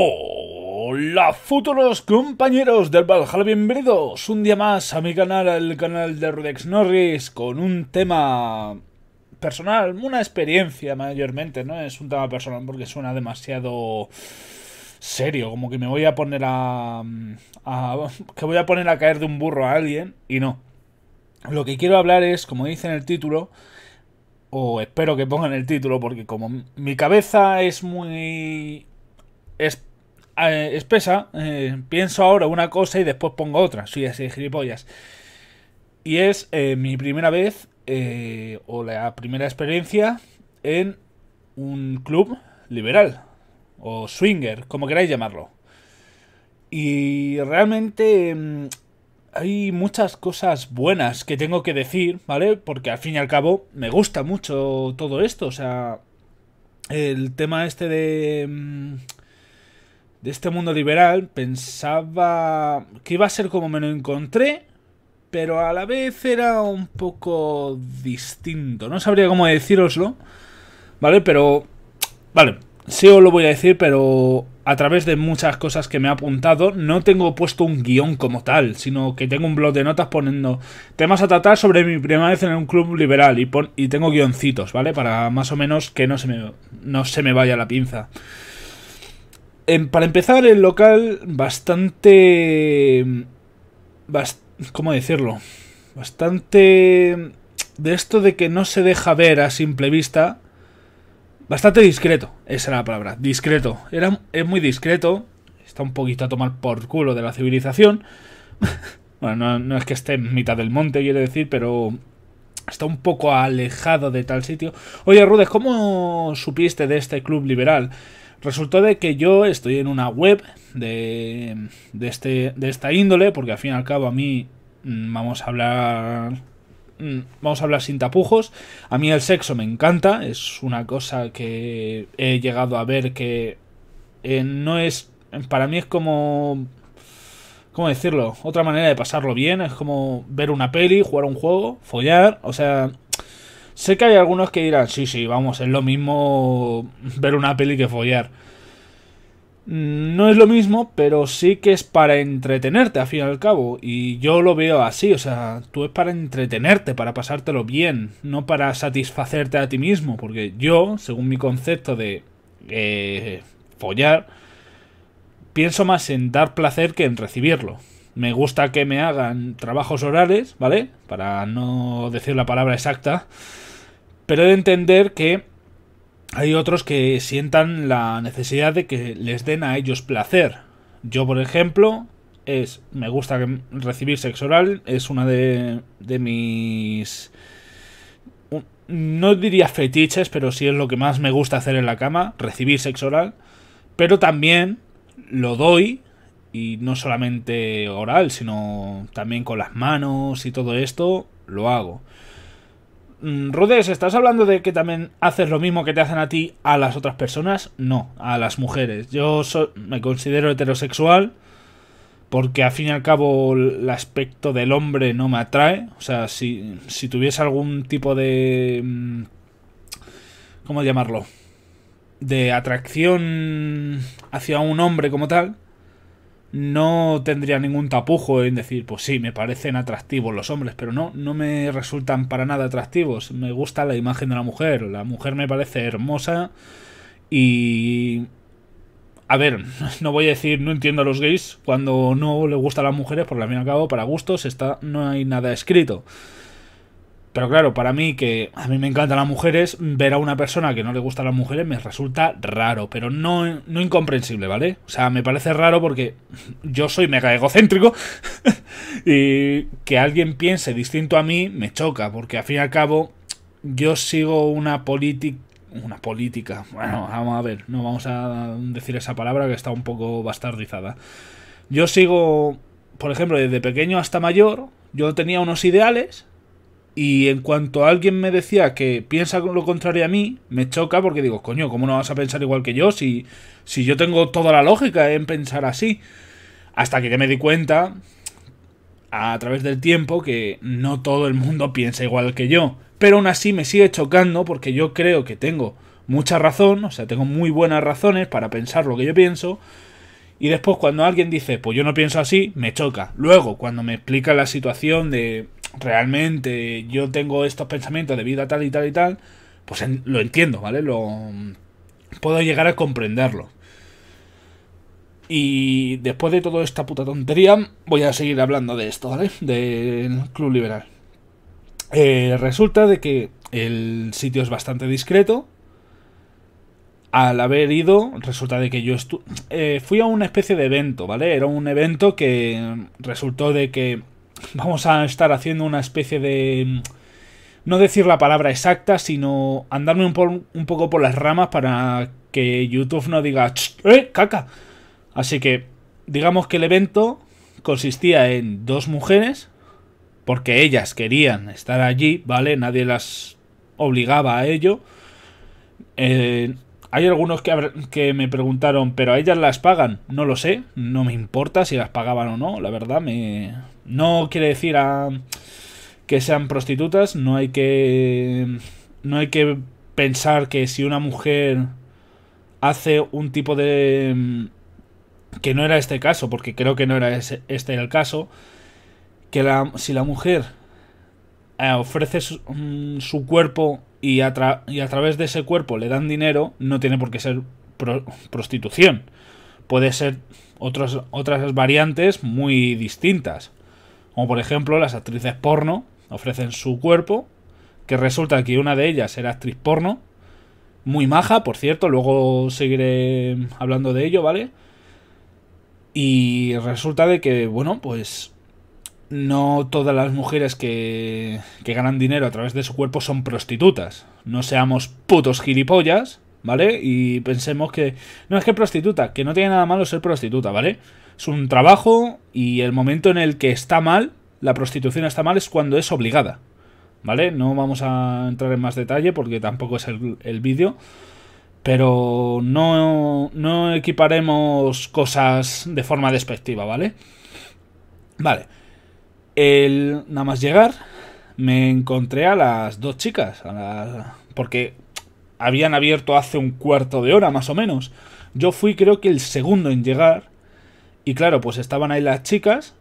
Hola futuros compañeros del Valhalla, bienvenidos un día más a mi canal, al canal de Rudex Norris, con un tema personal, una experiencia mayormente, no es un tema personal porque suena demasiado serio, como que me voy a poner a, a que voy a poner a caer de un burro a alguien y no. Lo que quiero hablar es, como dice en el título, o espero que pongan el título porque como mi cabeza es muy eh, espesa, eh, pienso ahora una cosa y después pongo otra. Soy así de gilipollas. Y es eh, mi primera vez, o la primera experiencia, en un club liberal. O swinger, como queráis llamarlo. Y realmente mm, hay muchas cosas buenas que tengo que decir, ¿vale? Porque al fin y al cabo me gusta mucho todo esto. O sea, el tema este de mm, de este mundo liberal, pensaba que iba a ser como me lo encontré, pero a la vez era un poco distinto. No sabría cómo deciroslo ¿vale? Pero, vale, sí os lo voy a decir, pero a través de muchas cosas que me ha apuntado, no tengo puesto un guión como tal, sino que tengo un blog de notas poniendo temas a tratar sobre mi primera vez en un club liberal y, y tengo guioncitos, ¿vale? Para más o menos que no se me, no se me vaya la pinza para empezar, el local bastante... Mm, ¿Cómo decirlo? Bastante... De esto de que no se deja ver a simple vista. Bastante discreto, esa era la palabra. Discreto. Era, es muy discreto. Está un poquito a tomar por culo de la civilización. bueno, no, no es que esté en mitad del monte, quiero decir, pero está un poco alejado de tal sitio. Oye, Rudes, ¿cómo supiste de este club liberal? Resultó de que yo estoy en una web de, de, este, de esta índole, porque al fin y al cabo a mí mm, vamos a hablar... Mm, vamos a hablar sin tapujos. A mí el sexo me encanta. Es una cosa que he llegado a ver que eh, no es... Para mí es como ¿cómo decirlo? Otra manera de pasarlo bien es como ver una peli, jugar un juego, follar, o sea, Sé que hay algunos que dirán, sí, sí, vamos, es lo mismo ver una peli que follar. Mm, no es lo mismo, pero sí que es para entretenerte, al fin y al cabo. Y yo lo veo así, o sea, tú es para entretenerte, para pasártelo bien, no para satisfacerte a ti mismo. Porque yo, según mi concepto de eh, follar, pienso más en dar placer que en recibirlo. Me gusta que me hagan trabajos orales, ¿vale? Para no decir la palabra exacta. Pero he de entender que hay otros que sientan la necesidad de que les den a ellos placer. Yo, por ejemplo, es me gusta recibir sexo oral, es una de, de mis no diría fetiches, pero sí es lo que más me gusta hacer en la cama, recibir sexo oral, pero también lo doy y no solamente oral, sino también con las manos y todo esto lo hago. Mm, Rudes, ¿estás hablando de que también haces lo mismo que te hacen a ti a las otras personas? No, a las mujeres. Yo me considero heterosexual porque al fin y al cabo el aspecto del hombre no me atrae. O sea, si, si tuviese algún tipo de... Mm, ¿Cómo llamarlo? De atracción hacia un hombre como tal, no tendría ningún tapujo en decir, pues sí, me parecen atractivos los hombres, pero no, no me resultan para nada atractivos. Me gusta la imagen de la mujer, la mujer me parece hermosa y... A ver, no voy a decir no entiendo a los gays cuando no le gustan las mujeres, porque al fin y al cabo para gustos está, no hay nada escrito. Pero claro, para mí, que a mí me encantan las mujeres, ver a una persona que no le a las mujeres me resulta raro, pero no, no incomprensible, ¿vale? O sea, me parece raro porque yo soy mega egocéntrico y que alguien piense distinto a mí me choca, porque al fin y al cabo yo sigo una política una política. Bueno, vamos a ver, no vamos a decir esa palabra que está un poco bastardizada. Yo sigo, por ejemplo, desde pequeño hasta mayor, yo tenía unos ideales y en cuanto alguien me decía que piensa lo contrario a mí, me choca porque digo, coño, ¿cómo no vas a pensar igual que yo si, si yo tengo toda la lógica en pensar así? Hasta que me di cuenta, a través del tiempo, que no todo el mundo piensa igual que yo. Pero aún así me sigue chocando porque yo creo que tengo mucha razón, o sea, tengo muy buenas razones para pensar lo que yo pienso. Y después cuando alguien dice, pues yo no pienso así, me choca. Luego, cuando me explica la situación de realmente yo tengo estos pensamientos de vida tal y tal y tal, pues lo entiendo, ¿vale? Lo puedo llegar a comprenderlo. Y después de toda esta puta tontería, voy a seguir hablando de esto, ¿vale? Del Club Liberal. Eh, resulta de que el sitio es bastante discreto. Al haber ido, resulta de que yo eh, fui a una especie de evento, ¿vale? Era un evento que resultó de que vamos a estar haciendo una especie de... Mm, no decir la palabra exacta, sino andarme un, poco por las ramas para que YouTube no diga ¡Eh, caca! Así que, digamos que el evento consistía en dos mujeres, porque ellas querían estar allí, ¿vale? Nadie las obligaba a ello. Eh, hay algunos que, que, me preguntaron, ¿pero a ellas las pagan? No lo sé, no me importa si las pagaban o no, la verdad me, no quiere decir que sean prostitutas, no hay que no hay que pensar que si una mujer hace un tipo de mm, que no era este caso, porque creo que no era este el caso, que la, si la mujer eh, ofrece su, mm, cuerpo y a, través de ese cuerpo le dan dinero, no tiene por qué ser prostitución. Puede ser otras variantes muy distintas. Como por ejemplo las actrices porno ofrecen su cuerpo, que resulta que una de ellas era actriz porno, muy maja, por cierto, luego seguiré hablando de ello, ¿vale? Y resulta de que, bueno, pues no todas las mujeres que, que ganan dinero a través de su cuerpo son prostitutas. No seamos putos gilipollas, ¿vale? Y pensemos que... No es que prostituta, que no tiene nada malo ser prostituta, ¿vale? es un trabajo y el momento en el que está mal, la prostitución está mal, es cuando es obligada. ¿Vale? No vamos a entrar en más detalle porque tampoco es el, el vídeo. Pero no, no equiparemos cosas de forma despectiva, ¿vale? Vale. El, nada más llegar, me encontré a las dos chicas. A porque habían abierto hace un cuarto de hora, más o menos. Yo fui creo que el segundo en llegar y claro, pues estaban ahí las chicas,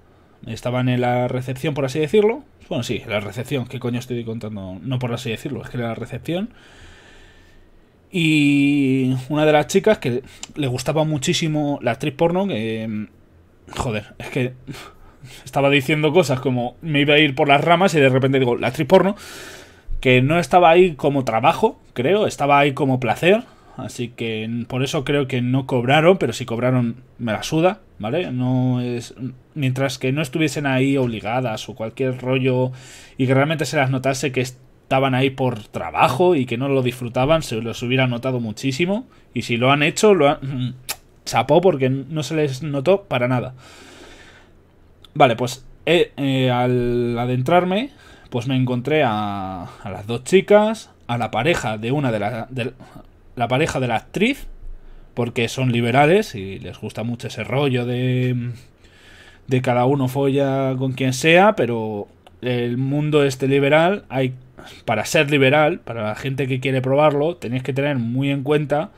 estaban en la recepción, por así decirlo. Bueno, sí, la recepción, ¿qué coño estoy contando? No por así decirlo, es que era la recepción. Y una de las chicas que le gustaba muchísimo la actriz porno, que... Joder, es que estaba diciendo cosas como me iba a ir por las ramas y de repente digo, la actriz porno, que no estaba ahí como trabajo, creo, estaba ahí como placer así que por eso creo que no cobraron, pero si cobraron me la suda, ¿vale? No es mientras que no estuviesen ahí obligadas o cualquier rollo y que realmente se las notase que estaban ahí por trabajo y que no lo disfrutaban, se los hubiera notado muchísimo y si lo han hecho lo han mm, chapó porque no se les notó para nada. Vale, pues eh, eh, al adentrarme, pues me encontré a, a las dos chicas, a la pareja de una de las la pareja de la actriz, porque son liberales y les gusta mucho ese rollo de, de cada uno folla con quien sea, pero el mundo este liberal, hay, para ser liberal, para la gente que quiere probarlo, tenéis que tener muy en cuenta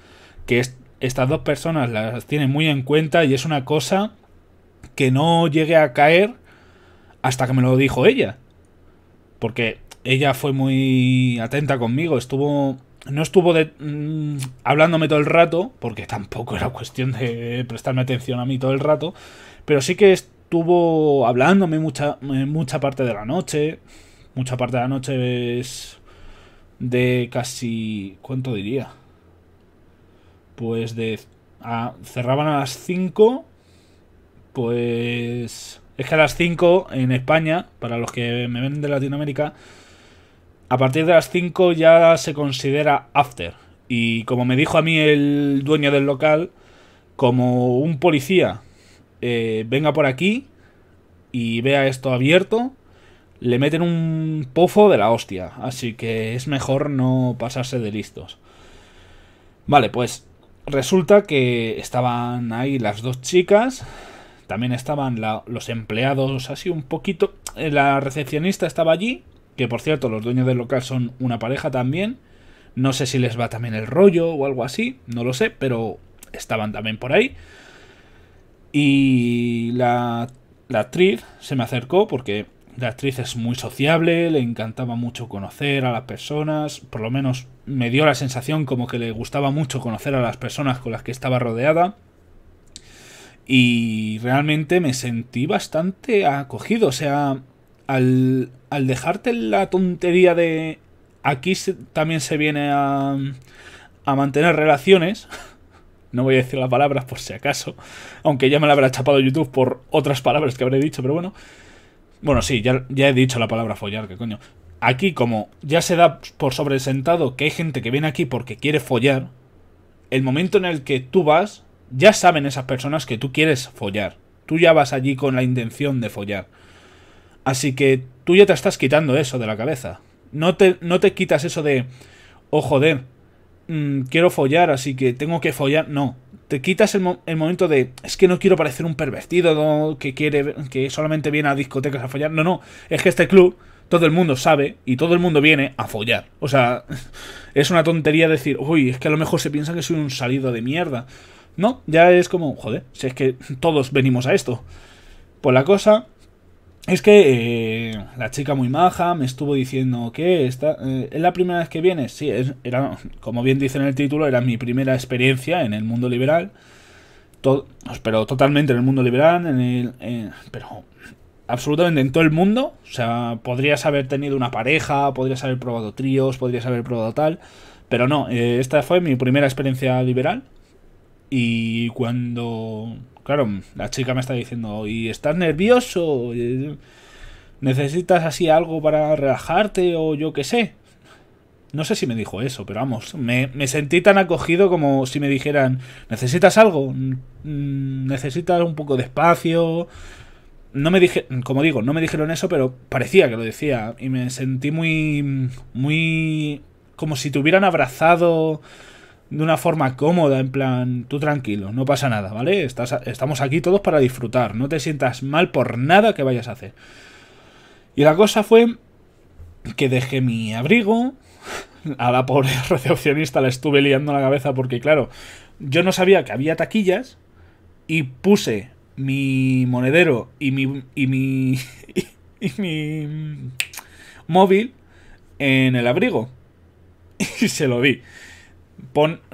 que estas dos personas las tienen muy en cuenta y es una cosa que no llegue a caer hasta que me lo dijo ella. Porque ella fue muy atenta conmigo, estuvo no estuvo de, mm, hablándome todo el rato, porque tampoco era cuestión de prestarme atención a mí todo el rato, pero sí que estuvo hablándome mucha, eh, mucha parte de la noche. Mucha parte de la noche es de casi... ¿Cuánto diría? Pues de... Ah, cerraban a las 5. Pues... Es que a las 5 en España, para los que me ven de Latinoamérica, a partir de las 5 ya se considera after. Y como me dijo a mí el dueño del local, como un policía eh, venga por aquí y vea esto abierto, le meten un pofo de la hostia. Así que es mejor no pasarse de listos. Vale, pues resulta que estaban ahí las dos chicas. También estaban la, los empleados así un poquito. Eh, la recepcionista estaba allí que por cierto los dueños del local son una pareja también. No sé si les va también el rollo o algo así, no lo sé, pero estaban también por ahí. Y la, la actriz se me acercó porque la actriz es muy sociable, le encantaba mucho conocer a las personas, por lo menos me dio la sensación como que le gustaba mucho conocer a las personas con las que estaba rodeada. Y realmente me sentí bastante acogido, o sea, al, al dejarte la tontería de aquí también se viene a, a mantener relaciones. No voy a decir las palabras por si acaso, aunque ya me la habrá chapado YouTube por otras palabras que habré dicho, pero bueno. Bueno, sí, ya, ya he dicho la palabra follar, que coño. Aquí, como ya se da por sobresentado que hay gente que viene aquí porque quiere follar, el momento en el que tú vas, ya saben esas personas que tú quieres follar. Tú ya vas allí con la intención de follar. Así que tú ya te estás quitando eso de la cabeza. No te, no te quitas eso de, oh joder, mm, quiero follar, así que tengo que follar. No, te quitas el, momento de, es que no quiero parecer un pervertido que, quiere, que solamente viene a discotecas a follar. No, no, es que este club todo el mundo sabe y todo el mundo viene a follar. O sea, es una tontería decir, uy, es que a lo mejor se piensa que soy un salido de mierda. No, ya es como, joder, si es que todos venimos a esto. Pues la cosa es que eh, la chica muy maja me estuvo diciendo que esta, eh, es la primera vez que vienes. Sí, era, como bien dice en el título, era mi primera experiencia en el mundo liberal. pero totalmente en el mundo liberal, en el, pero absolutamente en todo el mundo. O sea, podrías haber tenido una pareja, podrías haber probado tríos, podrías haber probado tal. Pero no, eh, esta fue mi primera experiencia liberal. Y cuando Claro, la chica me está diciendo, ¿y estás nervioso? ¿Necesitas así algo para relajarte o yo qué sé? No sé si me dijo eso, pero vamos, me, me, sentí tan acogido como si me dijeran, ¿necesitas algo? ¿Necesitas un poco de espacio? No me dije, como digo, no me dijeron eso, pero parecía que lo decía. Y me sentí muy, muy... como si te hubieran abrazado de una forma cómoda, en plan, tú tranquilo, no pasa nada, ¿vale? Estás, estamos aquí todos para disfrutar, no te sientas mal por nada que vayas a hacer. Y la cosa fue que dejé mi abrigo, a la pobre recepcionista la estuve liando la cabeza porque, claro, yo no sabía que había taquillas y puse mi monedero y mi... y mi... y, y mi móvil en el abrigo. Y se lo di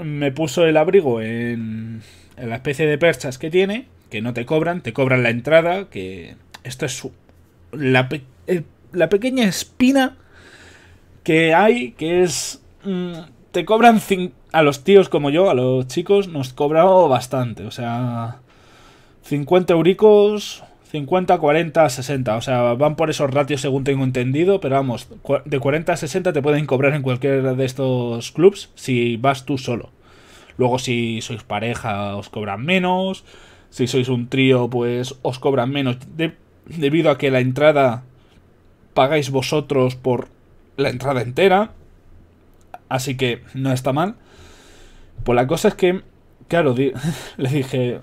me puso el abrigo en, la especie de perchas que tiene, que no te cobran, te cobran la entrada, que esto es la, eh, la pequeña espina que hay, que es... Mm, te cobran a los tíos como yo, a los chicos, nos cobra bastante, o sea... 50 euricos, 50, 40, 60. O sea, van por esos ratios según tengo entendido, pero vamos, de 40 a 60 te pueden cobrar en cualquiera de estos clubs si vas tú solo. Luego si sois pareja os cobran menos, si sois un trío pues os cobran menos debido a que la entrada pagáis vosotros por la entrada entera. Así que no está mal. Pues la cosa es que Claro, le dije,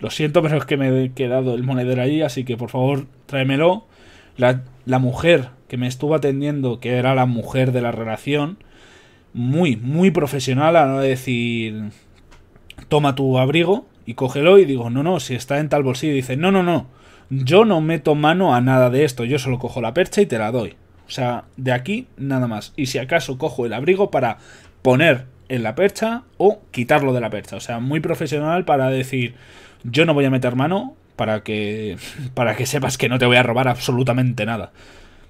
lo siento, pero es que me he quedado el monedero allí, así que por favor tráemelo. La, la mujer que me estuvo atendiendo, que era la mujer de la relación, muy, muy profesional a no decir, toma tu abrigo y cógelo y digo, no, no, si está en tal bolsillo, y dice, no, no, no, yo no meto mano a nada de esto, yo solo cojo la percha y te la doy. O sea, de aquí nada más. Y si acaso cojo el abrigo para poner en la percha o quitarlo de la percha. O sea, muy profesional para decir, yo no voy a meter mano para que, para que sepas que no te voy a robar absolutamente nada.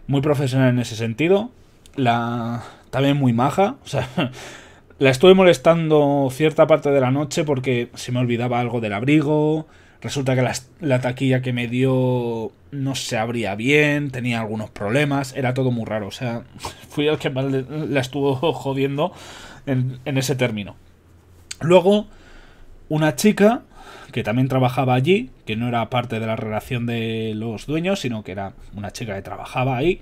Muy profesional en ese sentido. La, también muy maja. O sea, la estuve molestando cierta parte de la noche porque se me olvidaba algo del abrigo. Resulta que la, la taquilla que me dio no se abría bien, tenía algunos problemas, era todo muy raro. O sea, fui el que la estuvo jodiendo en, ese término. Luego, una chica que también trabajaba allí, que no era parte de la relación de los dueños, sino que era una chica que trabajaba ahí,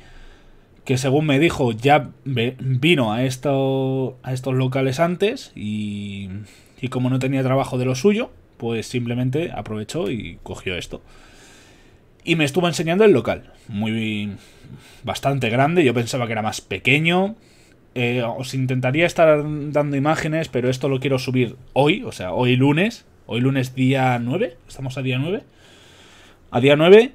que según me dijo ya vino a, a estos locales antes y, y como no tenía trabajo de lo suyo, pues simplemente aprovechó y cogió esto. Y me estuvo enseñando el local, muy bastante grande, yo pensaba que era más pequeño, eh, os intentaría estar dando imágenes, pero esto lo quiero subir hoy, o sea, hoy lunes. Hoy lunes día 9, estamos a día 9. A día 9,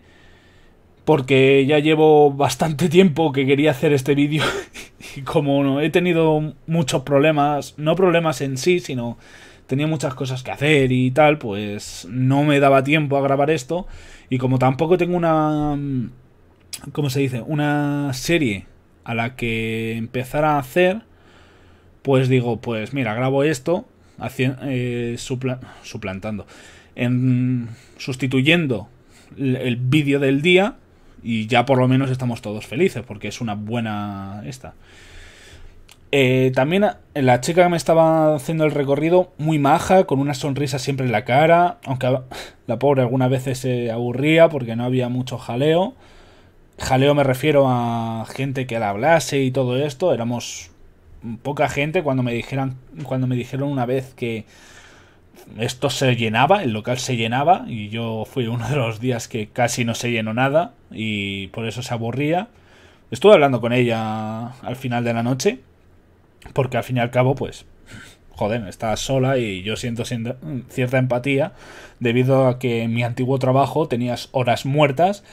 porque ya llevo bastante tiempo que quería hacer este vídeo. y como no, he tenido muchos problemas, no problemas en sí, sino tenía muchas cosas que hacer y tal, pues no me daba tiempo a grabar esto. Y como tampoco tengo una... Mm, ¿Cómo se dice? Una serie a la que empezara a hacer, pues digo, pues mira, grabo esto, haciendo, eh, suplantando, en, sustituyendo el vídeo del día y ya por lo menos estamos todos felices porque es una buena esta. Eh, también la chica que me estaba haciendo el recorrido, muy maja, con una sonrisa siempre en la cara, aunque la pobre algunas veces se aburría porque no había mucho jaleo. Jaleo me refiero a gente que la hablase y todo esto. Éramos poca gente cuando me dijeran, cuando me dijeron una vez que esto se llenaba, el local se llenaba y yo fui uno de los días que casi no se llenó nada y por eso se aburría. Estuve hablando con ella al final de la noche porque al fin y al cabo pues joder, está sola y yo siento cierta empatía debido a que en mi antiguo trabajo tenías horas muertas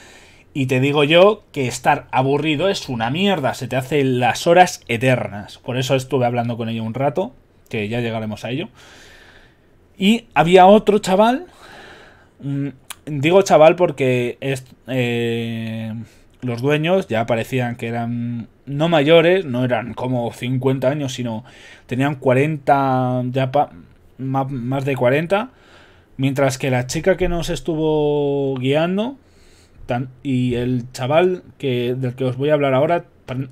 y te digo yo que estar aburrido es una mierda, se te hacen las horas eternas. Por eso estuve hablando con ella un rato, que ya llegaremos a ello. Y había otro chaval, mm, digo chaval porque es, eh, los dueños ya parecían que eran no mayores, no eran como 50 años, sino tenían 40, ya más de 40. Mientras que la chica que nos estuvo guiando y el chaval que, del que os voy a hablar ahora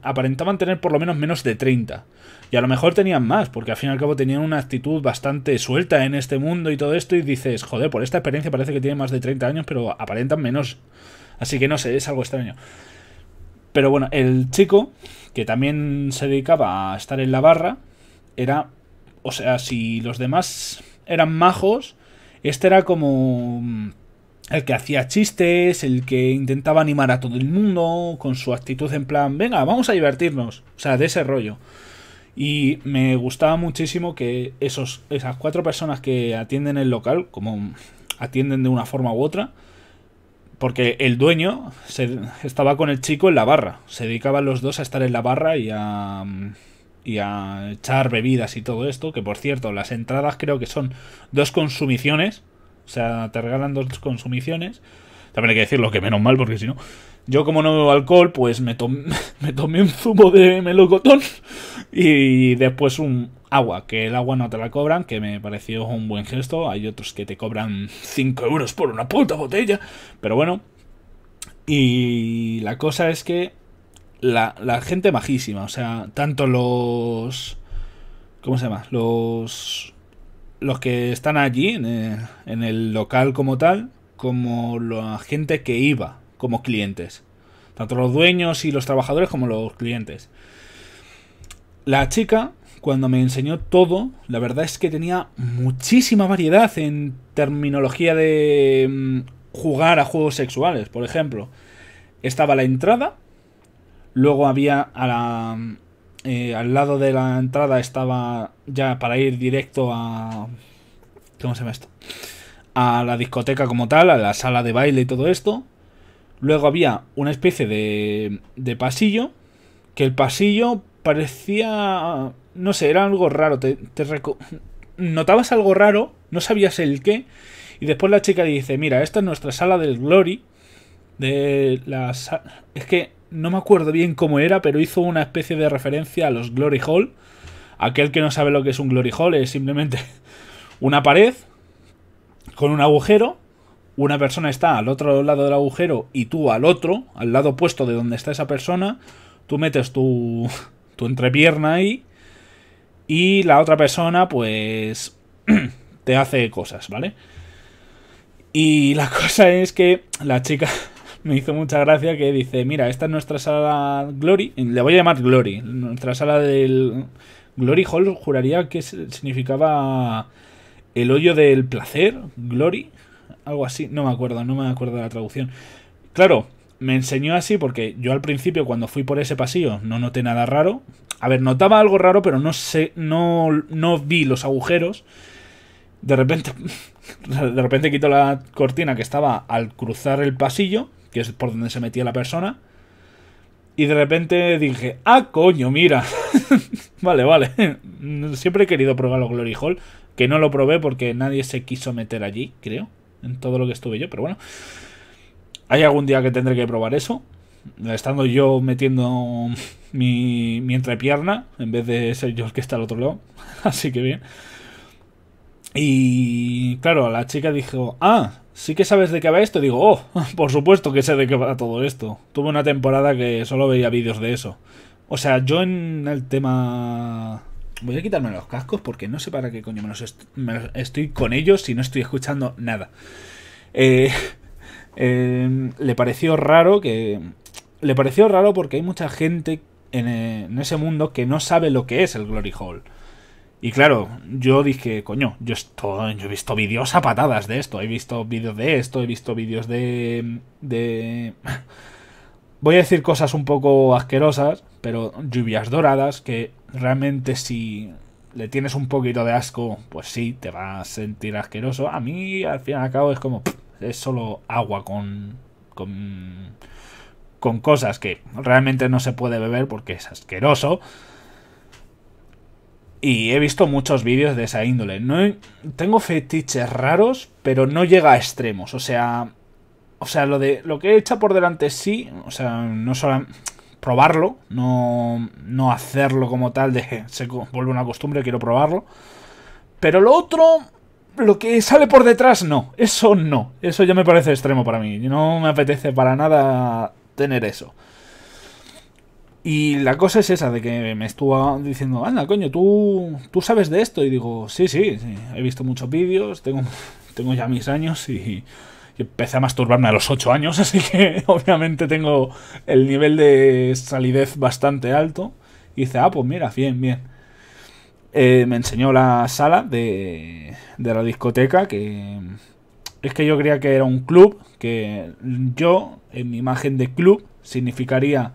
aparentaban tener por lo menos menos de 30. Y a lo mejor tenían más, porque al fin y al cabo tenían una actitud bastante suelta en este mundo y todo esto. Y dices, joder, por esta experiencia parece que tiene más de 30 años, pero aparentan menos. Así que no sé, es algo extraño. Pero bueno, el chico, que también se dedicaba a estar en la barra, era. O sea, si los demás eran majos, este era como el que hacía chistes, el que intentaba animar a todo el mundo con su actitud en plan, venga, vamos a divertirnos, o sea, de ese rollo. Y me gustaba muchísimo que esos, esas cuatro personas que atienden el local, como atienden de una forma u otra, porque el dueño se, estaba con el chico en la barra, se dedicaban los dos a estar en la barra y a, y a echar bebidas y todo esto, que por cierto, las entradas creo que son dos consumiciones, o sea, te regalan dos consumiciones. También hay que decirlo que menos mal, porque si no. Yo, como no bebo alcohol, pues me, tomé, me tomé un zumo de melocotón y después un agua, que el agua no te la cobran, que me pareció un buen gesto. Hay otros que te cobran 5 euros por una puta botella, pero bueno. Y la cosa es que la, la gente majísima, o sea, tanto los. ¿Cómo se llama? Los los que están allí, eh, en el local como tal, como la gente que iba como clientes. Tanto los dueños y los trabajadores como los clientes. La chica, cuando me enseñó todo, la verdad es que tenía muchísima variedad en terminología de mm, jugar a juegos sexuales. Por ejemplo, estaba la entrada, luego había a la, eh, al lado de la entrada estaba ya para ir directo a... ¿Cómo se llama esto? A la discoteca como tal, a la sala de baile y todo esto. Luego había una especie de, de pasillo, que el pasillo parecía... No sé, era algo raro. Te, notabas algo raro, no sabías el qué. Y después la chica dice, mira, esta es nuestra sala del Glory. De la... Es que no me acuerdo bien cómo era, pero hizo una especie de referencia a los Glory Hall. Aquel que no sabe lo que es un Glory Hall es simplemente una pared con un agujero. Una persona está al otro lado del agujero y tú al otro, al lado opuesto de donde está esa persona. Tú metes tu, tu entrepierna ahí y la otra persona pues te hace cosas, ¿vale? Y la cosa es que la chica me hizo mucha gracia que dice, mira, esta es nuestra sala Glory, le voy a llamar Glory, nuestra sala del... Glory Hall juraría que significaba el hoyo del placer, Glory, algo así, no me acuerdo, no me acuerdo de la traducción. Claro, me enseñó así porque yo al principio cuando fui por ese pasillo no noté nada raro. A ver, notaba algo raro, pero no sé, no, no vi los agujeros. De repente, de repente quito la cortina que estaba al cruzar el pasillo que es por donde se metía la persona. Y de repente dije, ah, coño, mira. vale, vale. Siempre he querido probar Los Glory Hall, que no lo probé porque nadie se quiso meter allí, creo, en todo lo que estuve yo, pero bueno. Hay algún día que tendré que probar eso. Estando yo metiendo mi, mi entrepierna, en vez de ser yo el que está al otro lado. Así que bien. Y y claro, la chica dijo, ah, sí que sabes de qué va esto. Y digo, oh, por supuesto que sé de qué va todo esto. Tuve una temporada que solo veía vídeos de eso. O sea, yo en el tema... Voy a quitarme los cascos porque no sé para qué coño me los, estoy con ellos y no estoy escuchando nada. Eh, em, le pareció raro que... Le pareció raro porque hay mucha gente en, en ese mundo que no sabe lo que es el Glory Hall. Y claro, yo dije, coño, yo, estoy, he visto vídeos a patadas de esto, he visto vídeos de esto, he visto vídeos de... de... Voy a decir cosas un poco asquerosas, pero lluvias doradas, que realmente si le tienes un poquito de asco, pues sí, te va a sentir asqueroso. A mí, al fin y al cabo, es como, es solo agua con... con con cosas que realmente no se puede beber porque es asqueroso. Y he visto muchos vídeos de esa índole. No tengo fetiches raros, pero no llega a extremos. O sea, o sea, lo de lo que he hecho por delante sí, o sea, no solo probarlo, no, no hacerlo como tal de se vuelve una costumbre, quiero probarlo. Pero lo otro, lo que sale por detrás, no. Eso no. Eso ya me parece extremo para mí. No me apetece para nada tener eso. Y la cosa es esa, de que me estuvo diciendo, anda, coño, tú, tú sabes de esto. Y digo, sí, sí, he visto muchos vídeos, tengo, tengo ya mis años y, empecé a masturbarme a los 8 años, así que obviamente tengo el nivel de salidez bastante alto. Y dice, ah, pues mira, bien, bien. Eh, me enseñó la sala de, de la discoteca, que es que yo creía que era un club, que yo, en mi imagen de club, significaría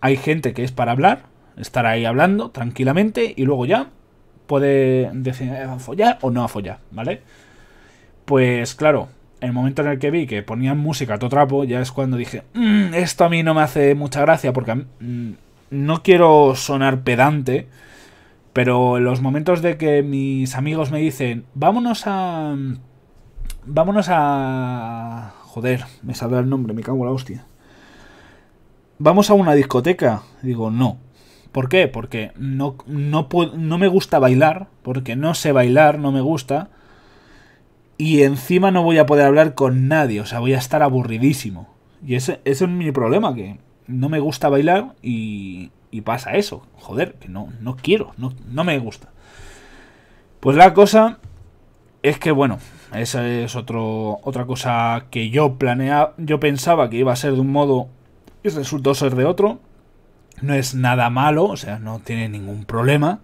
hay gente que es para hablar, estar ahí hablando tranquilamente y luego ya puede decir eh, a follar o no a follar, ¿vale? Pues claro, el momento en el que vi que ponían música a todo trapo, ya es cuando dije, mm, esto a mí no me hace mucha gracia porque mm, no quiero sonar pedante, pero en los momentos de que mis amigos me dicen, vámonos a... Vámonos a... Joder, me saldrá el nombre, me cago en la hostia vamos a una discoteca. Digo, no. ¿Por qué? Porque no, no, no me gusta bailar, porque no sé bailar, no me gusta. Y encima no voy a poder hablar con nadie, o sea, voy a estar aburridísimo. Y ese, es mi problema, que no me gusta bailar y, y pasa eso. Joder, que no, no quiero, no, no me gusta. Pues la cosa es que, bueno, esa es otro, otra cosa que yo planeaba, yo pensaba que iba a ser de un modo resultó ser de otro. No es nada malo, o sea, no tiene ningún problema.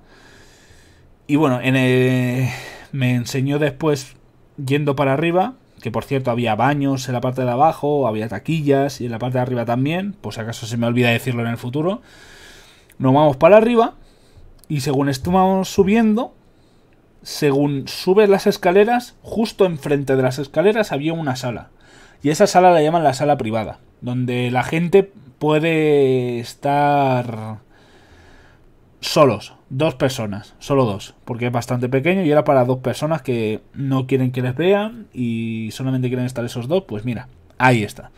Y bueno, eh, me enseñó después yendo para arriba, que por cierto había baños en la parte de abajo, había taquillas y en la parte de arriba también, pues acaso se me olvida decirlo en el futuro. Nos vamos para arriba y según estuvimos subiendo, según subes las escaleras, justo enfrente de las escaleras había una sala. Y esa sala la llaman la sala privada, donde la gente puede estar solos, dos personas, solo dos, porque es bastante pequeño y era para dos personas que no quieren que les vean y solamente quieren estar esos dos, pues mira, ahí está.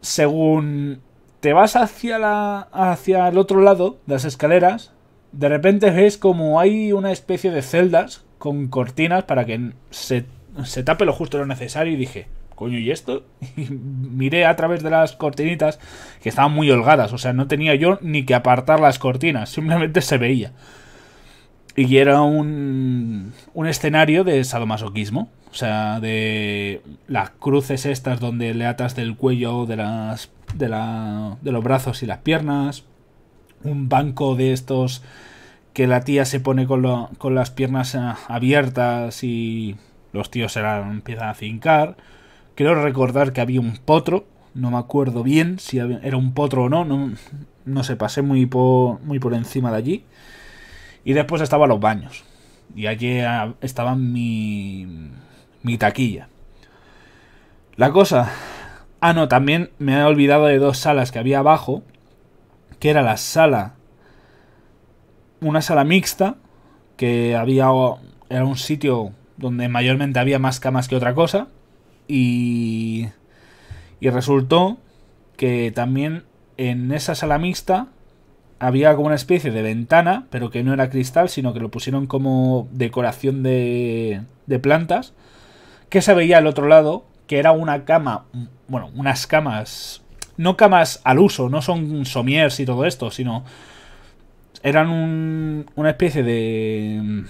Según te vas hacia la hacia el otro lado de las escaleras, de repente ves como hay una especie de celdas con cortinas para que se, se tape lo justo lo necesario y dije, coño, ¿y esto? miré a través de las cortinitas que estaban muy holgadas, o sea, no tenía yo ni que apartar las cortinas, simplemente se veía. Y era un, escenario de sadomasoquismo, o sea, de las cruces estas donde le atas del cuello, de, las, de, de los brazos y las piernas, un banco de estos que la tía se pone con, con las piernas ah, abiertas y los tíos se la empiezan a fincar. Creo recordar que había un potro, no me acuerdo bien si era un potro o no, no, no sé, pasé muy por, encima de allí. Y después estaban los baños. Y allí ah, estaba mi, mi taquilla. La cosa... Ah, no, también me he olvidado de dos salas que había abajo, que era la sala... Una sala mixta, que había... Era un sitio donde mayormente había más camas que otra cosa y, resultó que también en esa sala mixta había como una especie de ventana, pero que no era cristal, sino que lo pusieron como decoración de, de plantas, que se veía al otro lado, que era una cama, bueno, unas camas, no camas al uso, no son somiers y todo esto, sino eran una especie de,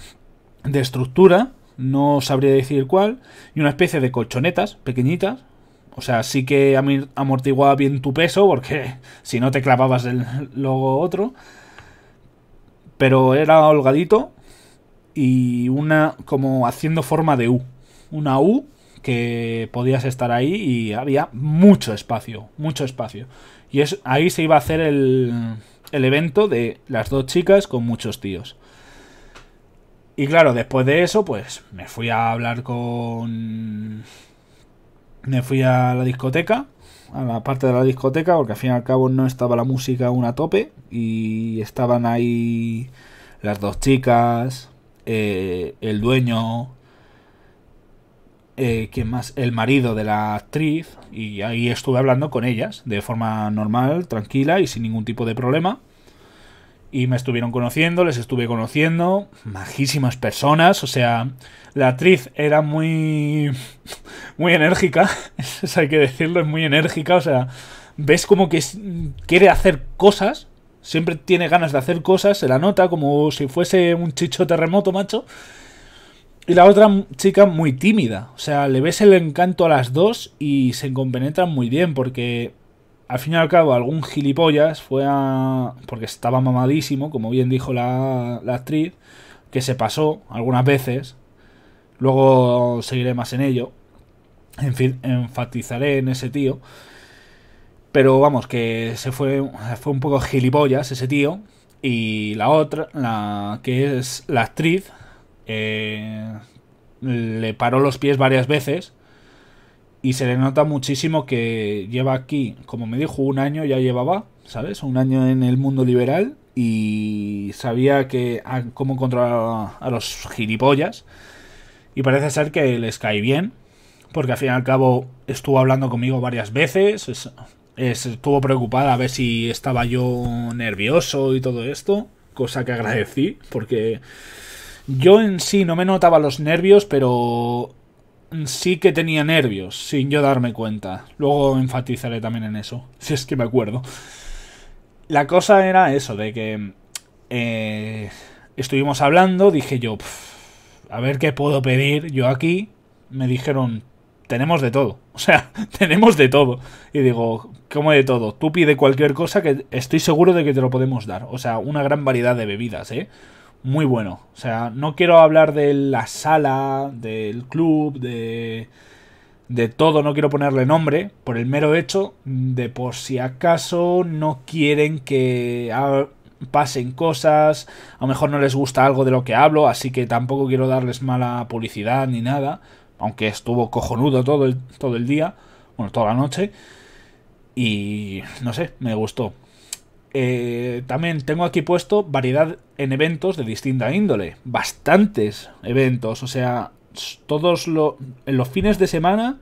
de estructura no sabría decir cuál, y una especie de colchonetas pequeñitas. O sea, sí que amortiguaba bien tu peso, porque si no te clavabas el logo otro. Pero era holgadito y una como haciendo forma de U. Una U que podías estar ahí y había mucho espacio, mucho espacio. Y es, ahí se iba a hacer el, el evento de las dos chicas con muchos tíos. Y claro, después de eso, pues me fui a hablar con... Me fui a la discoteca, a la parte de la discoteca, porque al fin y al cabo no estaba la música aún a tope y estaban ahí las dos chicas, eh, el dueño, eh, más? El marido de la actriz y ahí estuve hablando con ellas de forma normal, tranquila y sin ningún tipo de problema y me estuvieron conociendo, les estuve conociendo, majísimas personas, o sea, la actriz era muy muy enérgica, eso hay que decirlo, es muy enérgica, o sea, ves como que quiere hacer cosas, siempre tiene ganas de hacer cosas, se la nota como si fuese un chicho terremoto, macho. Y la otra chica muy tímida, o sea, le ves el encanto a las dos y se compenetran muy bien porque al fin y al cabo, algún gilipollas fue a. porque estaba mamadísimo, como bien dijo la, actriz, que se pasó algunas veces. Luego seguiré más en ello. En fin, enfatizaré en ese tío. Pero vamos, que se fue, fue un poco gilipollas ese tío. Y la otra, la que es la actriz, eh, le paró los pies varias veces y se le nota muchísimo que lleva aquí, como me dijo, un año ya llevaba, ¿sabes? Un año en el mundo liberal y sabía que ah, cómo controlar a los gilipollas. Y parece ser que les cae bien, porque al fin y al cabo estuvo hablando conmigo varias veces, estuvo preocupada a ver si estaba yo nervioso y todo esto, cosa que agradecí, porque yo en sí no me notaba los nervios, pero sí que tenía nervios, sin yo darme cuenta. Luego enfatizaré también en eso, si es que me acuerdo. La cosa era eso, de que eh, estuvimos hablando, dije yo, a ver qué puedo pedir yo aquí. Me dijeron, tenemos de todo. O sea, tenemos de todo. Y digo, ¿cómo de todo? Tú pide cualquier cosa que estoy seguro de que te lo podemos dar. O sea, una gran variedad de bebidas, ¿eh? muy bueno. O sea, no quiero hablar de la sala, del club, de, de todo, no quiero ponerle nombre, por el mero hecho de por si acaso no quieren que pasen cosas, a lo mejor no les gusta algo de lo que hablo, así que tampoco quiero darles mala publicidad ni nada, aunque estuvo cojonudo todo todo el día, bueno, toda la noche, y no sé, me gustó. Eh, también tengo aquí puesto variedad en eventos de distinta índole. Bastantes eventos, o sea, todos los. en los fines de semana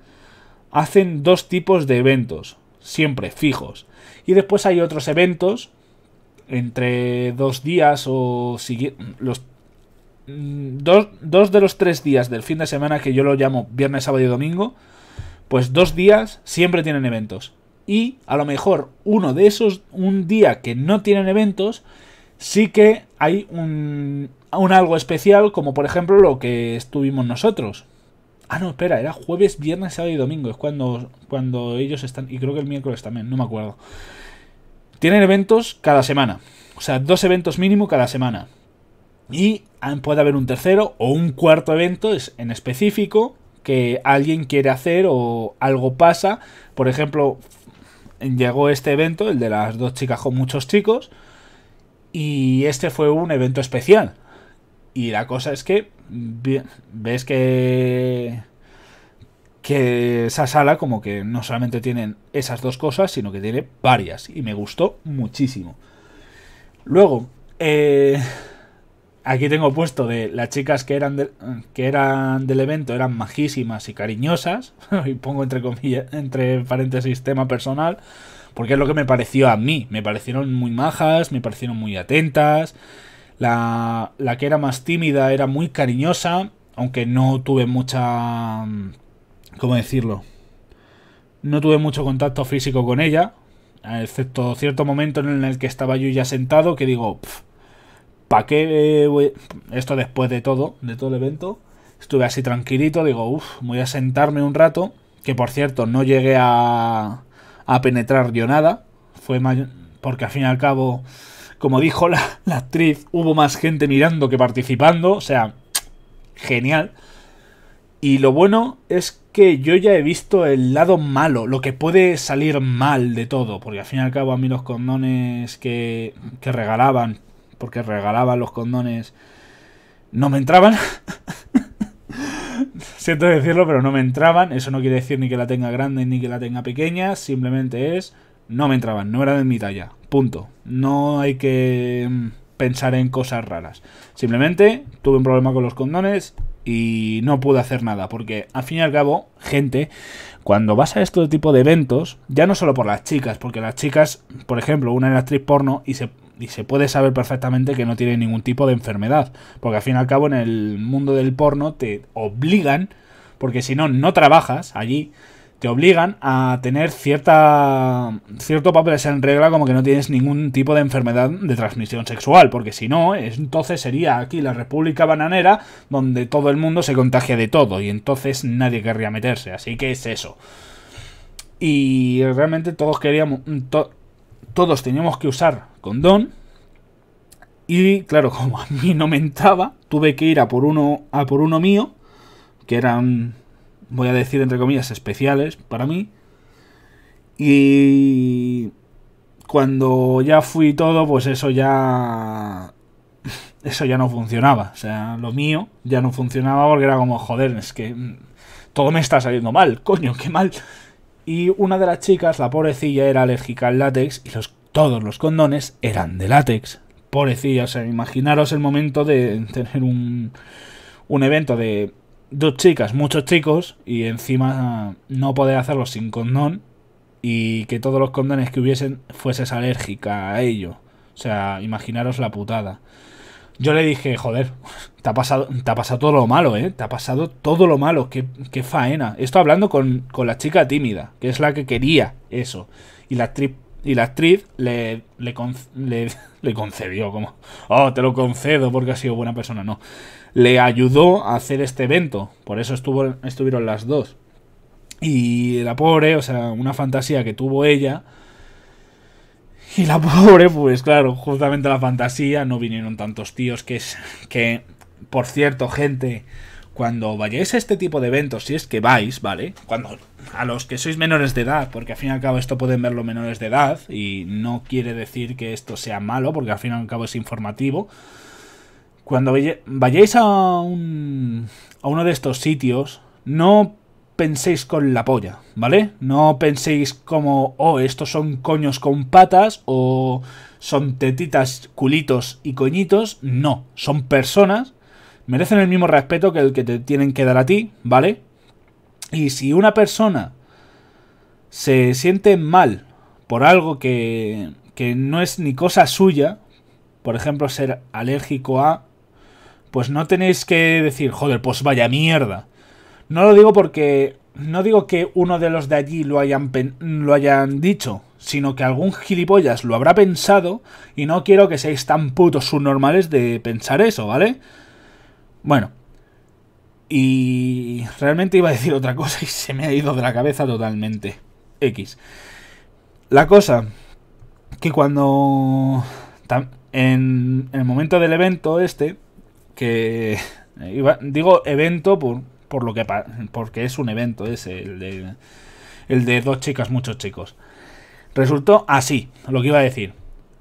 hacen dos tipos de eventos, siempre fijos. Y después hay otros eventos entre dos días o los mm, dos de los tres días del fin de semana que yo lo llamo viernes, sábado y domingo, pues dos días siempre tienen eventos y a lo mejor uno de esos, un día que no tienen eventos, sí que hay un, un algo especial, como por ejemplo lo que estuvimos nosotros. Ah, no, espera, era jueves, viernes, sábado y domingo. Es cuando, cuando ellos están. Y creo que el miércoles también, no me acuerdo. Tienen eventos cada semana. O sea, dos eventos mínimo cada semana. Y puede haber un tercero o un cuarto evento en específico que alguien quiere hacer o algo pasa. Por ejemplo, llegó este evento, el de las dos chicas con muchos chicos, y este fue un evento especial. Y la cosa es que ves que que esa sala como que no solamente tienen esas dos cosas, sino que tiene varias y me gustó muchísimo. Luego, eh, Aquí tengo puesto de las chicas que eran, que eran del evento eran majísimas y cariñosas. y pongo entre comillas, entre paréntesis, tema personal. Porque es lo que me pareció a mí. Me parecieron muy majas, me parecieron muy atentas. La, que era más tímida era muy cariñosa. Aunque no tuve mucha. Mm, ¿Cómo decirlo? No tuve mucho contacto físico con ella. Excepto cierto momento en el que estaba yo ya sentado. Que digo. ¿Para qué Esto después de todo, de todo el evento. Estuve así tranquilito, digo, uff, voy a sentarme un rato. Que por cierto, no llegué a, a penetrar yo nada. Fue porque al fin y al cabo, como dijo la, actriz, hubo más gente mirando que participando. O sea, genial. Y lo bueno es que yo ya he visto el lado malo, lo que puede salir mal de todo, porque al fin y al cabo a mí los condones que, que regalaban porque regalaba los condones, no me entraban. Siento decirlo, pero no me entraban. Eso no quiere decir ni que la tenga grande ni que la tenga pequeña. Simplemente es, no me entraban, no eran de mi talla. Punto. No hay que mm, pensar en cosas raras. Simplemente tuve un problema con los condones y no pude hacer nada, porque al fin y al cabo, gente, cuando vas a este tipo de eventos, ya no solo por las chicas, porque las chicas, por ejemplo, una era actriz porno y se y se puede saber perfectamente que no tiene ningún tipo de enfermedad. Porque al fin y al cabo en el mundo del porno te obligan, porque si no, no trabajas allí, te obligan a tener cierta, cierto papel en regla como que no tienes ningún tipo de enfermedad de transmisión sexual. Porque si no, entonces sería aquí la República Bananera donde todo el mundo se contagia de todo y entonces nadie querría meterse. Así que es eso. Y realmente todos queríamos... todos teníamos que usar condón. Y claro, como a mí no mentaba, tuve que ir a por uno, a por uno mío, que eran, voy a decir entre comillas, especiales para mí. Y cuando ya fui todo, pues eso ya. Eso ya no funcionaba. O sea, lo mío ya no funcionaba porque era como, joder, es que mm, todo me está saliendo mal, coño, qué mal. Y una de las chicas, la pobrecilla, era alérgica al látex y los todos los condones eran de látex. Pobrecilla, o eh, sea, imaginaros el momento de tener un, un evento de dos chicas, muchos chicos, y encima no poder hacerlo sin condón y que todos los condones que hubiesen fueses alérgica a ello. O sea, imaginaros la putada. Yo le dije, joder, te ha pasado, pasado todo lo malo, ¿eh? Te ha pasado todo lo malo, qué, faena. Esto hablando con, con, la chica tímida, que es la que quería eso. Y la actriz y la actriz le, le, le, concedió, como, oh, te lo concedo porque ha sido buena persona, no. Le ayudó a hacer este evento, por eso estuvo, estuvieron las dos. Y la pobre, o sea, una fantasía que tuvo ella. Y la pobre, pues claro, justamente la fantasía, no vinieron tantos tíos que es que, por cierto, gente, cuando vayáis a este tipo de eventos, si es que vais, ¿vale? Cuando a los que sois menores de edad, porque al fin y al cabo esto pueden verlo menores de edad, y no quiere decir que esto sea malo, porque al fin y al cabo es informativo. Cuando vayáis a, un, a uno de estos sitios, no penséis con la polla, ¿vale? No penséis como, oh, estos son coños con patas, o son tetitas, culitos y coñitos. No, son personas merecen el mismo respeto que el que te tienen que dar a ti, ¿vale? Y si una persona se siente mal por algo que, que no es ni cosa suya, por ejemplo, ser alérgico a, pues no tenéis que decir, joder, pues vaya mierda. No lo digo porque no digo que uno de los de allí lo hayan, lo hayan dicho, sino que algún gilipollas lo habrá pensado y no quiero que seáis tan putos subnormales de pensar eso, ¿vale? Bueno, y realmente iba a decir otra cosa y se me ha ido de la cabeza totalmente. X. La cosa que cuando en, el momento del evento este, que digo evento por, por lo que porque es un evento ese, el de dos chicas, muchos chicos. Resultó así, lo que iba a decir.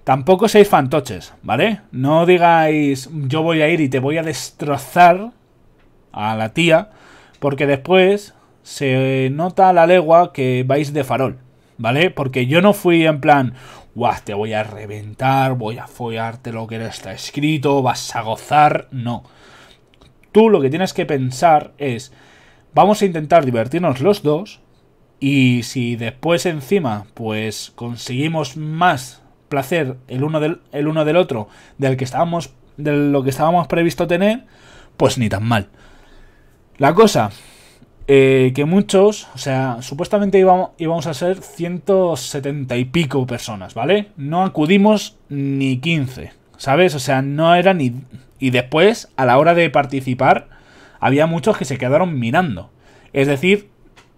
Tampoco seáis fantoches, ¿vale? No digáis yo voy a ir y te voy a destrozar a la tía, porque después se nota la legua que vais de farol, ¿vale? Porque yo no fui en plan, guau, te voy a reventar, voy a follarte lo que está escrito, vas a gozar, no. Tú lo que tienes que pensar es, vamos a intentar divertirnos los dos, y si después encima, pues conseguimos más placer el uno del, el uno del otro del que estábamos, de lo que estábamos previsto tener, pues ni tan mal. La cosa, eh, que muchos, o sea, supuestamente íbamos, íbamos a ser 170 y pico personas, ¿vale? No acudimos ni 15, ¿sabes? O sea, no era ni... Y después, a la hora de participar, había muchos que se quedaron mirando. Es decir,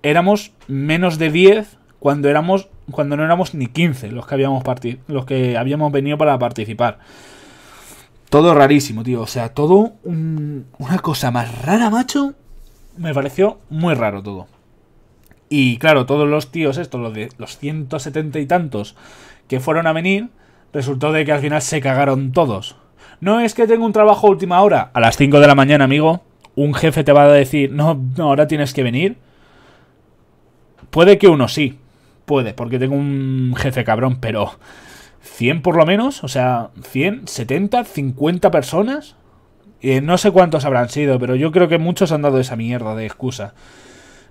éramos menos de 10 cuando éramos cuando no éramos ni 15 los que habíamos, los que habíamos venido para participar. Todo rarísimo, tío. O sea, todo una cosa más rara, macho. Me pareció muy raro todo. Y claro, todos los tíos estos, los, de, los 170 y tantos que fueron a venir, resultó de que al final se cagaron todos. No es que tengo un trabajo a última hora. A las 5 de la mañana, amigo, un jefe te va a decir, no, no, ahora tienes que venir. Puede que uno sí, Puedes, porque tengo un jefe cabrón, pero 100 por lo menos, o sea, 100, 70, 50 personas. Eh, no sé cuántos habrán sido, pero yo creo que muchos han dado esa mierda de excusa.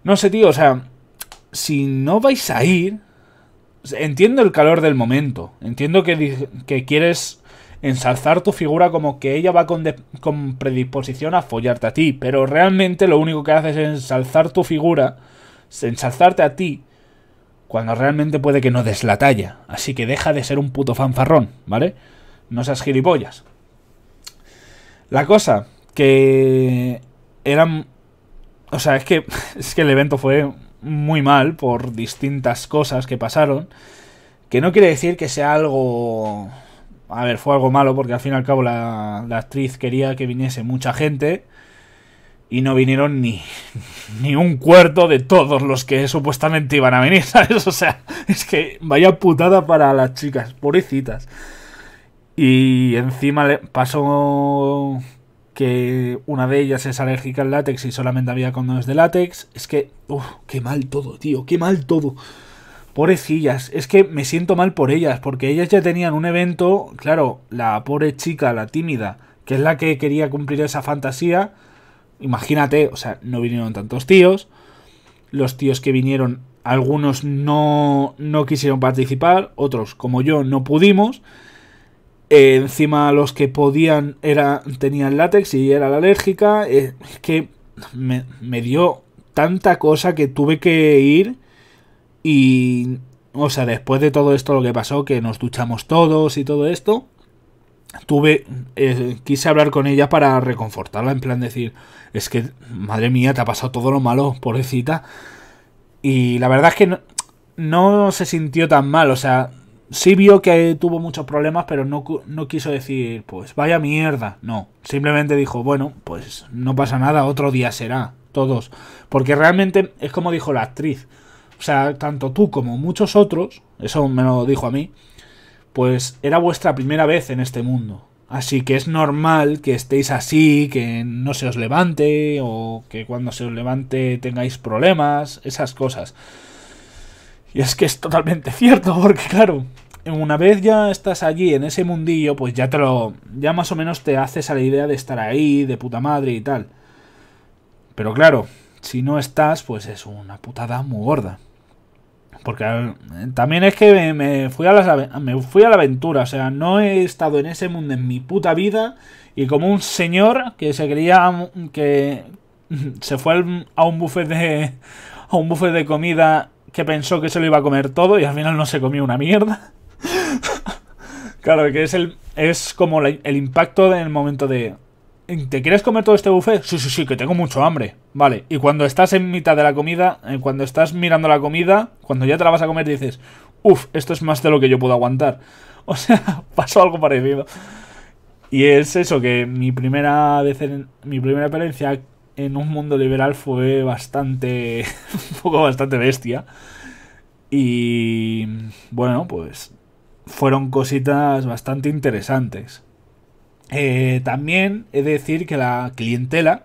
No sé, tío, o sea, si no vais a ir, entiendo el calor del momento, entiendo que, que quieres ensalzar tu figura como que ella va con, con, predisposición a follarte a ti, pero realmente lo único que haces es ensalzar tu figura, ensalzarte a ti cuando realmente puede que no des la talla. Así que deja de ser un puto fanfarrón, ¿vale? No seas gilipollas. La cosa que eran... O sea, es que, es que el evento fue muy mal por distintas cosas que pasaron. Que no quiere decir que sea algo... A ver, fue algo malo porque al fin y al cabo la, la actriz quería que viniese mucha gente y no vinieron ni, ni un cuarto de todos los que supuestamente iban a venir, ¿sabes? O sea, es que vaya putada para las chicas, pobrecitas. Y encima le pasó que una de ellas es alérgica al látex y solamente había condones de látex. Es que, uff, qué mal todo, tío, qué mal todo. Pobrecillas, es que me siento mal por ellas, porque ellas ya tenían un evento, claro, la pobre chica, la tímida, que es la que quería cumplir esa fantasía, imagínate, o sea, no vinieron tantos tíos. Los tíos que vinieron, algunos no, no quisieron participar, otros como yo no pudimos. Eh, encima los que podían era, tenían látex y era la alérgica. Eh, es que me, dio tanta cosa que tuve que ir y... O sea, después de todo esto lo que pasó, que nos duchamos todos y todo esto, tuve, eh, quise hablar con ella para reconfortarla, en plan decir, es que, madre mía, te ha pasado todo lo malo, pobrecita. Y la verdad es que no, no se sintió tan mal, o sea, sí vio que tuvo muchos problemas, pero no, no quiso decir, pues vaya mierda, no, simplemente dijo, bueno, pues no pasa nada, otro día será, todos, porque realmente es como dijo la actriz, o sea, tanto tú como muchos otros, eso me lo dijo a mí, pues era vuestra primera vez en este mundo. Así que es normal que estéis así, que no se os levante o que cuando se os levante tengáis problemas, esas cosas. Y es que es totalmente cierto, porque claro, una vez ya estás allí en ese mundillo, pues ya te lo ya más o menos te haces a la idea de estar ahí, de puta madre y tal. Pero claro, si no estás, pues es una putada muy gorda. Porque eh, también es que me, fui a me fui a la aventura, o sea, no he estado en ese mundo en mi puta vida y como un señor que se quería que se fue a un buffet de a un buffet de comida que pensó que se lo iba a comer todo y al final no se comió una mierda. claro, que es el es como el impacto del momento de ¿Te quieres comer todo este buffet? Sí, sí, sí, que tengo mucho hambre. Vale, y cuando estás en mitad de la comida, eh, cuando estás mirando la comida, cuando ya te la vas a comer dices, uff, esto es más de lo que yo puedo aguantar. O sea, pasó algo parecido. Y es eso, que mi primera vez en, mi primera experiencia en un mundo liberal fue bastante, un poco bastante bestia. Y bueno, pues fueron cositas bastante interesantes. Eh, también he de decir que la clientela,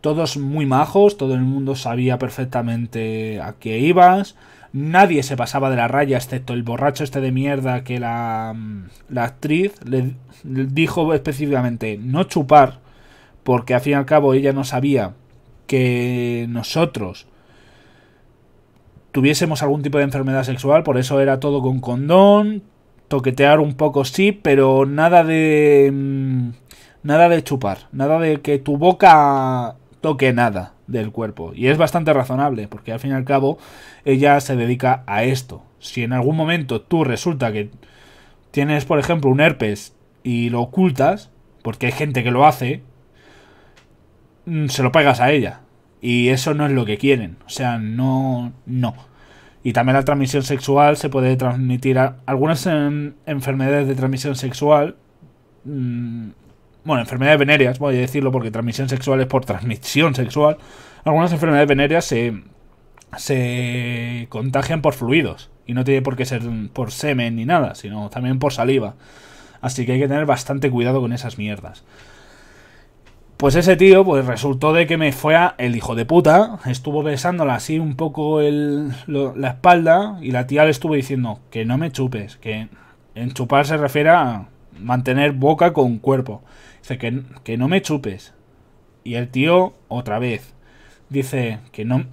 todos muy majos, todo el mundo sabía perfectamente a qué ibas. Nadie se pasaba de la raya, excepto el borracho este de mierda que la, mm, la actriz le dijo específicamente no chupar, porque al fin y al cabo ella no sabía que nosotros tuviésemos algún tipo de enfermedad sexual, por eso era todo con condón, toquetear un poco sí, pero nada de... Mm, nada de chupar, nada de que tu boca toque nada del cuerpo. Y es bastante razonable, porque al fin y al cabo ella se dedica a esto. Si en algún momento tú resulta que tienes, por ejemplo, un herpes y lo ocultas, porque hay gente que lo hace, mm, se lo pagas a ella. Y eso no es lo que quieren. O sea, no, no. Y también la transmisión sexual se puede transmitir a algunas enfermedades de transmisión sexual. Mm, bueno, enfermedades venéreas, voy a decirlo porque transmisión sexual es por transmisión sexual. Algunas enfermedades venéreas se, se contagian por fluidos. Y no tiene por qué ser por semen ni nada, sino también por saliva. Así que hay que tener bastante cuidado con esas mierdas. Pues ese tío, pues resultó de que me fue el hijo de puta, estuvo besándola así un poco la espalda y la tía le estuvo diciendo que no me chupes, que en chupar se refiere a mantener boca con cuerpo. Dice que, que no me chupes. Y el tío otra vez dice que no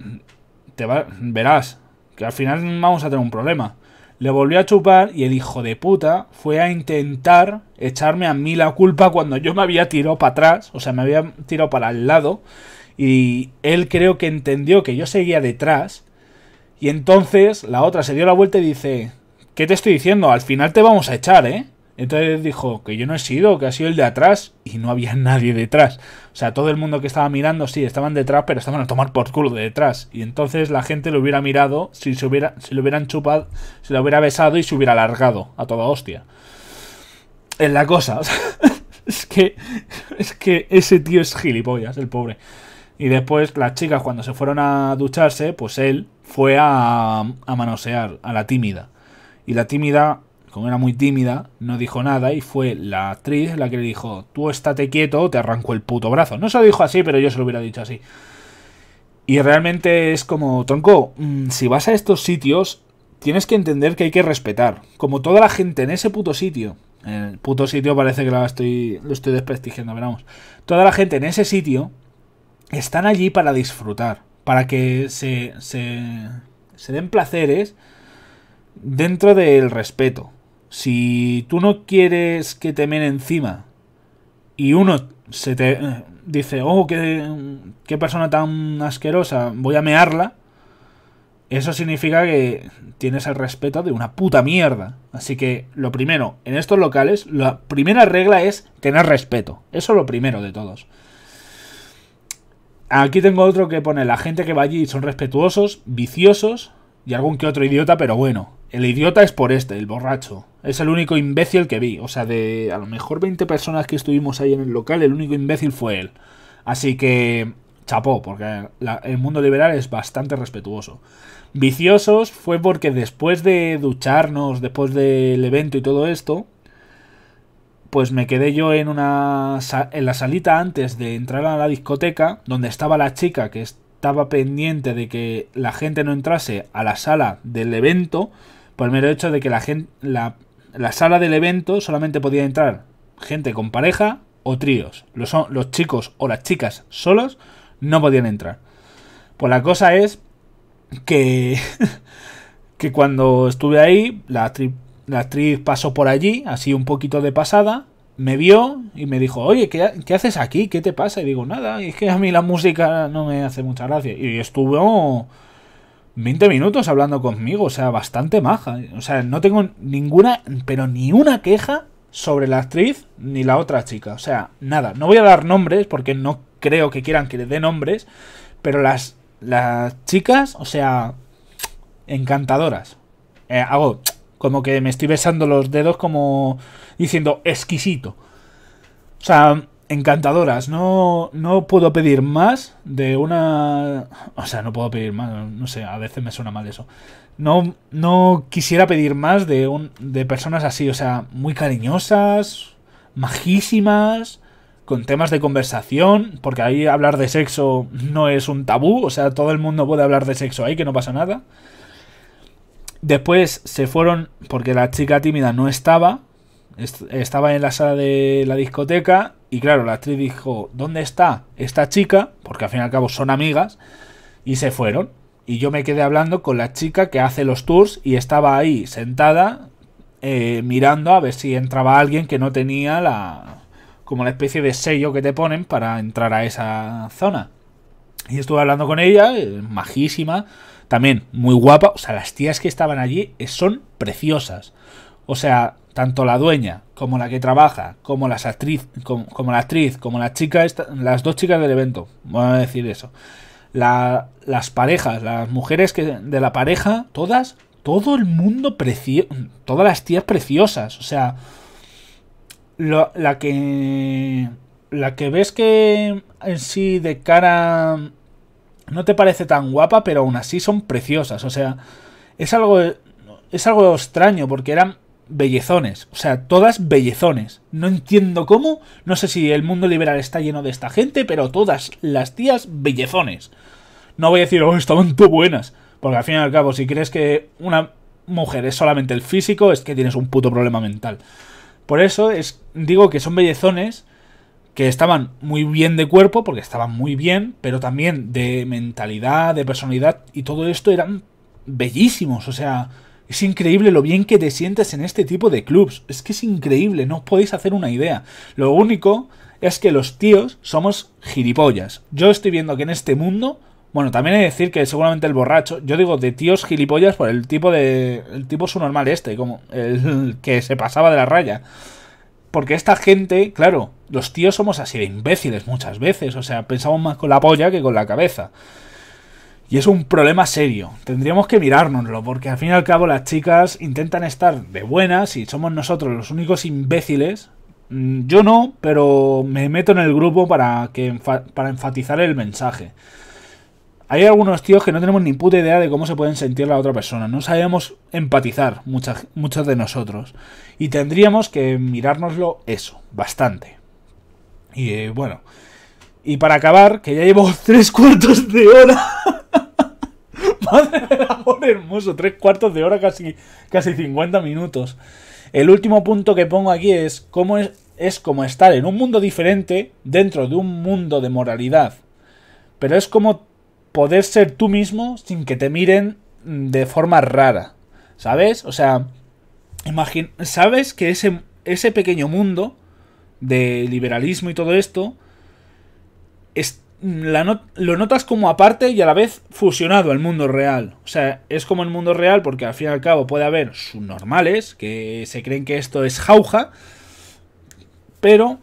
te va, verás que al final vamos a tener un problema. Le volvió a chupar y el hijo de puta fue a intentar echarme a mí la culpa cuando yo me había tirado para atrás, o sea, me había tirado para el lado y él creo que entendió que yo seguía detrás y entonces la otra se dio la vuelta y dice, ¿qué te estoy diciendo? Al final te vamos a echar, ¿eh? Entonces dijo que yo no he sido, que ha sido el de atrás y no había nadie detrás. O sea, todo el mundo que estaba mirando, sí, estaban detrás, pero estaban a tomar por culo de detrás. Y entonces la gente lo hubiera mirado si se hubiera, si lo hubieran chupado, si lo hubiera besado y se hubiera alargado a toda hostia. Es la cosa. es que, es que ese tío es gilipollas, el pobre. Y después las chicas cuando se fueron a ducharse, pues él fue a, a manosear a la tímida. Y la tímida como era muy tímida, no dijo nada y fue la actriz la que le dijo, tú estate quieto te arranco el puto brazo. No se lo dijo así, pero yo se lo hubiera dicho así. Y realmente es como, tronco, mm, si vas a estos sitios, tienes que entender que hay que respetar. Como toda la gente en ese puto sitio. el puto sitio parece que la estoy, lo estoy desprestigiando, veramos. Toda la gente en ese sitio están allí para disfrutar. Para que se, se, se den placeres dentro del respeto. Si tú no quieres que te men encima y uno se te eh, dice, oh, qué, qué persona tan asquerosa, voy a mearla, eso significa que tienes el respeto de una puta mierda. Así que lo primero, en estos locales, la primera regla es tener respeto. Eso es lo primero de todos. Aquí tengo otro que pone la gente que va allí son respetuosos, viciosos y algún que otro idiota, pero bueno. El idiota es por este, el borracho. Es el único imbécil que vi. O sea, de a lo mejor 20 personas que estuvimos ahí en el local, el único imbécil fue él. Así que chapó, porque el mundo liberal es bastante respetuoso. Viciosos fue porque después de ducharnos, después del evento y todo esto, pues me quedé yo en una en la salita antes de entrar a la discoteca, donde estaba la chica que estaba pendiente de que la gente no entrase a la sala del evento por el mero hecho de que la, gente, la, sala del evento solamente podía entrar gente con pareja o tríos. Los, los chicos o las chicas solos no podían entrar. Pues la cosa es que, que cuando estuve ahí, la actriz, la pasó por allí, así un poquito de pasada, me vio y me dijo, oye, ¿qué, haces aquí? ¿Qué te pasa? Y digo, nada, es que a mí la música no me hace mucha gracia. Y estuvo 20 minutos hablando conmigo, o sea, bastante maja. O sea, no tengo ninguna, pero ni una queja sobre la actriz ni la otra chica. O sea, nada. No voy a dar nombres porque no creo que quieran que les dé nombres, pero las, las chicas, o sea, encantadoras. Eh, hago como que me estoy besando los dedos como diciendo exquisito. O sea, encantadoras. No, no puedo pedir más de una... O sea, no puedo pedir más, no sé, a veces me suena mal eso. No, no quisiera pedir más de, un, de personas así, o sea, muy cariñosas, majísimas, con temas de conversación, porque ahí hablar de sexo no es un tabú, o sea, todo el mundo puede hablar de sexo ahí, que no pasa nada. Después se fueron, porque la chica tímida no estaba, estaba en la sala de la discoteca y claro, la actriz dijo, ¿dónde está esta chica? Porque al fin y al cabo son amigas. Y se fueron. Y yo me quedé hablando con la chica que hace los tours y estaba ahí sentada eh, mirando a ver si entraba alguien que no tenía la... como la especie de sello que te ponen para entrar a esa zona. Y estuve hablando con ella, eh, majísima, también muy guapa. O sea, las tías que estaban allí eh, son preciosas. O sea, tanto la dueña como la que trabaja, como, las actriz, como, la actriz, como la chica, las dos chicas del evento, Voy a decir eso. las parejas, las mujeres que, de la pareja, todas, todo el mundo precioso, todas las tías preciosas, o sea, la que... La que ves que en sí de cara no te parece tan guapa, pero aún así son preciosas. O sea, es algo, es algo extraño porque eran bellezones, o sea, todas bellezones. No entiendo cómo, no sé si el mundo liberal está lleno de esta gente, pero todas las tías bellezones. No voy a decir, oh, estaban tan buenas, porque al fin y al cabo, si crees que una mujer es solamente el físico, es que tienes un puto problema mental. Por eso es, digo que son bellezones que estaban muy bien de cuerpo, porque estaban muy bien, pero también de mentalidad, de personalidad, y todo esto eran bellísimos, o sea, es increíble lo bien que te sientes en este tipo de clubs. Es que es increíble, no os podéis hacer una idea. Lo único es que los tíos somos gilipollas. Yo estoy viendo que en este mundo bueno, también hay que decir que seguramente el borracho, yo digo de tíos gilipollas por el tipo de. el tipo su normal este, como el que se pasaba de la raya. Porque esta gente, claro, los tíos somos así de imbéciles muchas veces, o sea, pensamos más con la polla que con la cabeza. Y es un problema serio. Tendríamos que mirárnoslo, porque al fin y al cabo las chicas intentan estar de buenas y somos nosotros los únicos imbéciles. Mm, yo no, pero me meto en el grupo para, que, para enfatizar el mensaje. Hay algunos tíos que no tenemos ni puta idea de cómo se pueden sentir la otra persona. No sabemos empatizar, muchas, muchos de nosotros. Y tendríamos que mirárnoslo eso, bastante. Y eh, bueno. Y para acabar, que ya llevo tres cuartos de hora. Madre amor hermoso, tres cuartos de hora, casi, casi 50 minutos. El último punto que pongo aquí es cómo es, como estar en un mundo diferente dentro de un mundo de moralidad. Pero es como poder ser tú mismo sin que te miren de forma rara. ¿Sabes? O sea, sabes que ese, ese pequeño mundo de liberalismo y todo esto es, lo notas como aparte y a la vez fusionado al mundo real. O sea, es como el mundo real porque al fin y al cabo puede haber subnormales que se creen que esto es jauja, pero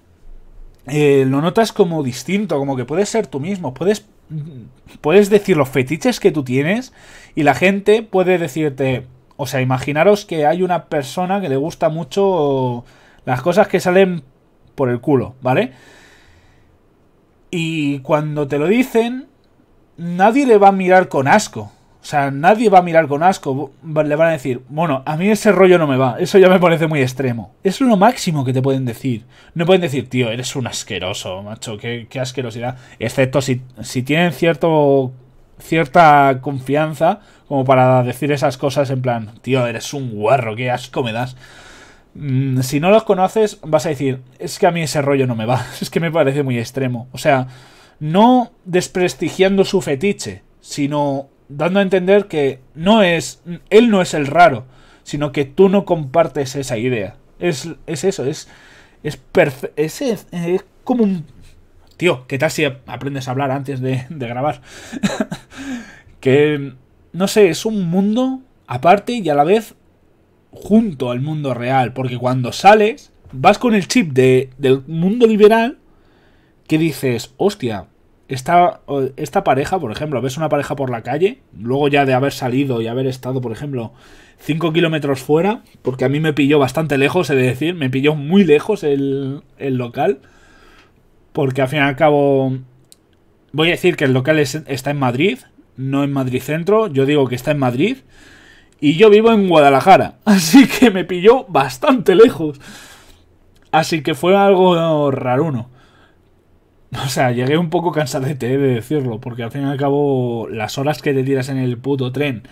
eh, lo notas como distinto, como que puedes ser tú mismo, puedes, puedes decir los fetiches que tú tienes y la gente puede decirte, o sea, imaginaros que hay una persona que le gusta mucho las cosas que salen por el culo, ¿vale? Y cuando te lo dicen, nadie le va a mirar con asco. O sea, nadie va a mirar con asco. Le van a decir, bueno, a mí ese rollo no me va. Eso ya me parece muy extremo. Es lo máximo que te pueden decir. No pueden decir, tío, eres un asqueroso, macho. Qué, qué asquerosidad. Excepto si, si tienen cierto cierta confianza como para decir esas cosas en plan, tío, eres un guarro, qué asco me das. Mm, si no los conoces, vas a decir, es que a mí ese rollo no me va, es que me parece muy extremo. O sea, no desprestigiando su fetiche, sino dando a entender que no es, mm, él no es el raro, sino que tú no compartes esa idea. Es, es eso, es, es, es, es como un... Tío, ¿qué tal si aprendes a hablar antes de grabar? que, no sé, es un mundo aparte y a la vez junto al mundo real, porque cuando sales vas con el chip de, del mundo liberal que dices, hostia, esta, esta pareja, por ejemplo, ves una pareja por la calle, luego ya de haber salido y haber estado, por ejemplo, 5 kilómetros fuera, porque a mí me pilló bastante lejos, He de decir, me pilló muy lejos el, el local, porque al fin y al cabo, voy a decir que el local está en Madrid, no en Madrid Centro, yo digo que está en Madrid, y yo vivo en Guadalajara, así que me pilló bastante lejos. Así que fue algo raruno. O sea, llegué un poco cansadete de decirlo, porque al fin y al cabo las horas que te tiras en el puto tren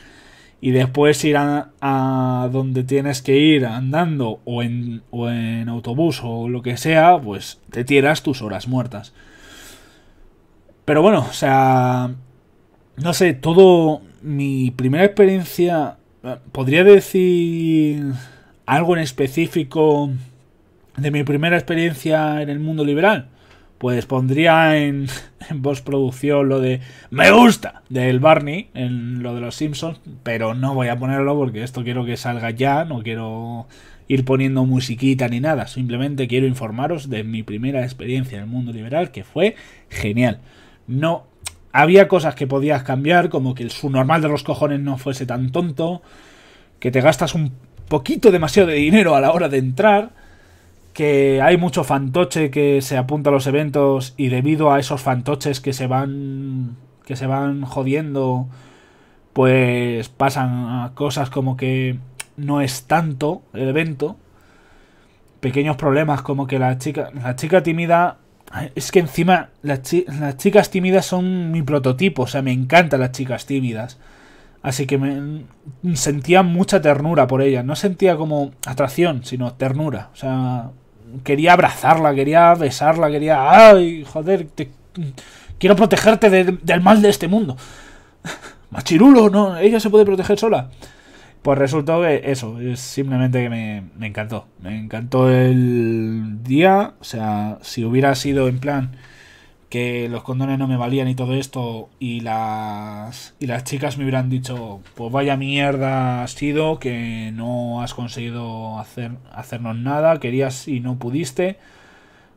y después ir a, donde tienes que ir andando o en, o en autobús o lo que sea, pues te tiras tus horas muertas. Pero bueno, o sea, no sé, todo mi primera experiencia ¿Podría decir algo en específico de mi primera experiencia en el mundo liberal? Pues pondría en, postproducción lo de Me gusta del Barney, en lo de los Simpsons, pero no voy a ponerlo porque esto quiero que salga ya, no quiero ir poniendo musiquita ni nada, simplemente quiero informaros de mi primera experiencia en el mundo liberal que fue genial. No había cosas que podías cambiar, como que el subnormal de los cojones no fuese tan tonto, que te gastas un poquito demasiado de dinero a la hora de entrar, que hay mucho fantoche que se apunta a los eventos y debido a esos fantoches que se van que se van jodiendo, pues pasan cosas como que no es tanto el evento. Pequeños problemas como que la chica, la chica tímida es que encima las, chicas tímidas son mi prototipo, o sea, me encantan las chicas tímidas. Así que me mm, sentía mucha ternura por ellas. No sentía como atracción, sino ternura. O sea, quería abrazarla, quería besarla, quería... ¡Ay, joder! Mm, quiero protegerte del mal de este mundo. Machirulo, no, ella se puede proteger sola. Pues resultó que eso, es simplemente que me, encantó. Me encantó el día. O sea, si hubiera sido en plan que los condones no me valían y todo esto, y las, y las chicas me hubieran dicho, pues vaya mierda has sido, que no has conseguido hacer, hacernos nada, querías y no pudiste.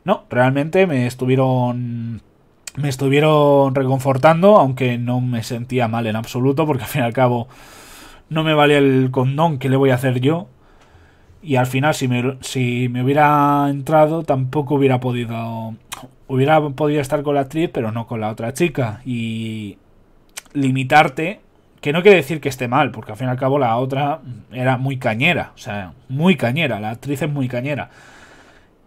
No, realmente me estuvieron me estuvieron reconfortando, aunque no me sentía mal en absoluto, porque al fin y al cabo no me vale el condón que le voy a hacer yo. Y al final, si me, si me hubiera entrado, tampoco hubiera podido. Hubiera podido estar con la actriz, pero no con la otra chica. Y limitarte, que no quiere decir que esté mal, porque al fin y al cabo la otra era muy cañera. O sea, muy cañera. La actriz es muy cañera.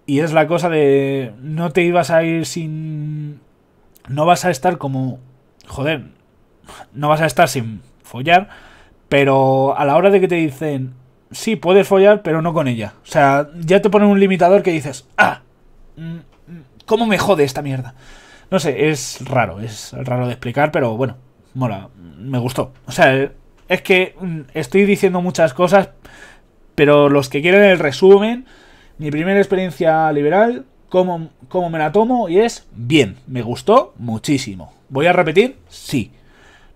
Y es la cosa de. No te ibas a ir sin. No vas a estar como. Joder. No vas a estar sin follar pero a la hora de que te dicen, sí, puedes follar, pero no con ella. O sea, ya te ponen un limitador que dices, ah, mm, mm, ¿cómo me jode esta mierda? No sé, es raro, es raro de explicar, pero bueno, mola, me gustó. O sea, es que mm, estoy diciendo muchas cosas, pero los que quieren el resumen, mi primera experiencia liberal, cómo, cómo me la tomo y es bien, me gustó muchísimo. ¿Voy a repetir? Sí.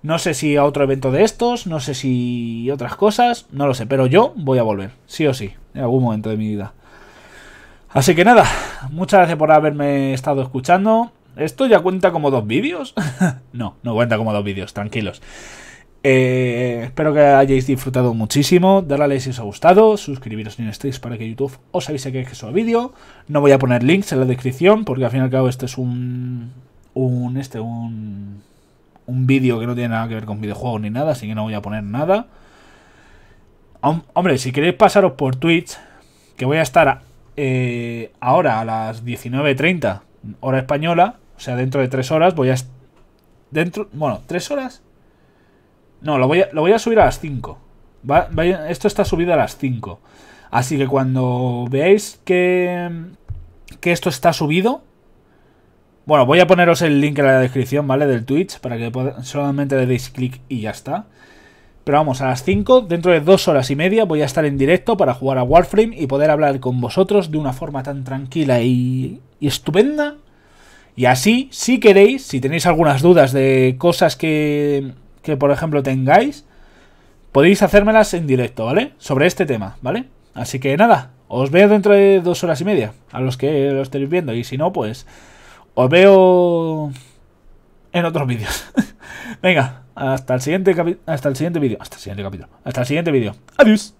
No sé si a otro evento de estos, no sé si otras cosas, no lo sé, pero yo voy a volver, sí o sí, en algún momento de mi vida. Así que nada, muchas gracias por haberme estado escuchando. ¿Esto ya cuenta como dos vídeos? no, no cuenta como dos vídeos, tranquilos. Eh, espero que hayáis disfrutado muchísimo. Darle a like si os ha gustado. Suscribiros en Strix para que YouTube os avise que es su vídeo. No voy a poner links en la descripción porque al fin y al cabo este es un. Un. Este, un un vídeo que no tiene nada que ver con videojuegos ni nada, así que no voy a poner nada. Hombre, si queréis pasaros por Twitch, que voy a estar eh, ahora a las 19.30, hora española, o sea, dentro de 3 horas, voy a... Dentro, bueno, 3 horas. No, lo voy a, lo voy a subir a las 5. esto está subido a las 5. Así que cuando veáis que, que esto está subido, bueno, voy a poneros el link en la descripción, ¿vale? Del Twitch, para que solamente le deis clic y ya está. Pero vamos, a las 5, dentro de dos horas y media, voy a estar en directo para jugar a Warframe y poder hablar con vosotros de una forma tan tranquila y, y estupenda. Y así, si queréis, si tenéis algunas dudas de cosas que, que, por ejemplo, tengáis, podéis hacérmelas en directo, ¿vale? Sobre este tema, ¿vale? Así que nada, os veo dentro de dos horas y media, a los que lo estéis viendo. Y si no, pues os veo en otros vídeos. Venga, hasta el siguiente hasta el siguiente vídeo, hasta el siguiente capítulo, hasta el siguiente vídeo. Adiós.